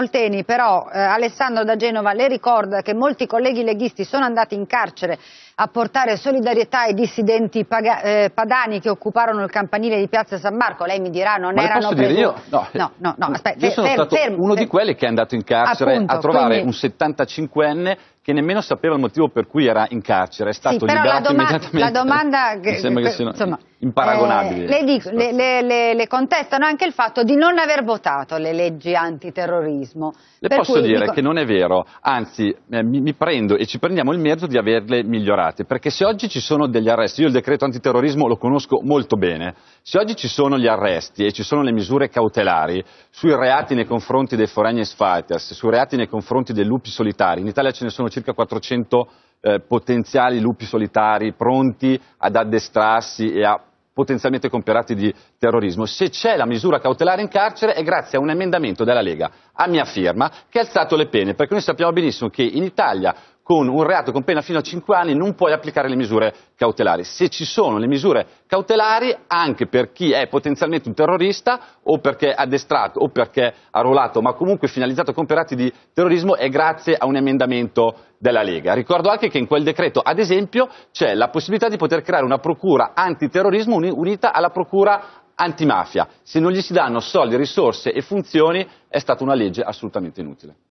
Molteni, però eh, Alessandro da Genova le ricorda che molti colleghi leghisti sono andati in carcere a portare solidarietà ai dissidenti eh, padani che occuparono il campanile di Piazza San Marco. Lei mi dirà non Ma erano posso dire Io? No, eh, no, no, no aspetta, io sono ferm, stato ferm, uno di quelli che è andato in carcere Appunto, a trovare quindi... un 75enne che nemmeno sapeva il motivo per cui era in carcere, è stato sì, liberato la immediatamente. La domanda che, Mi sembra che siano insomma, imparagonabile. Eh, le, dico, le, le, le, contestano anche il fatto di non aver votato le leggi antiterrorismo. Le posso cui, dire dico... che non è vero, anzi eh, mi, mi, prendo e ci prendiamo il merito di averle migliorate, perché se oggi ci sono degli arresti, io il decreto antiterrorismo lo conosco molto bene, se oggi ci sono gli arresti e ci sono le misure cautelari sui reati nei confronti dei foreign fighters, sui reati nei confronti dei lupi solitari, in Italia ce ne sono circa 400 eh, potenziali lupi solitari pronti ad addestrarsi e a potenzialmente comperati di terrorismo. Se c'è la misura cautelare in carcere è grazie a un emendamento della Lega, a mia firma, che ha alzato le pene, perché noi sappiamo benissimo che in Italia con un reato con pena fino a 5 anni non puoi applicare le misure cautelari. Se ci sono le misure cautelari anche per chi è potenzialmente un terrorista o perché è addestrato o perché è arruolato, ma comunque finalizzato con compiere di terrorismo è grazie a un emendamento della Lega. Ricordo anche che in quel decreto, ad esempio, c'è la possibilità di poter creare una procura antiterrorismo unita alla procura antimafia. Se non gli si danno soldi, risorse e funzioni è stata una legge assolutamente inutile.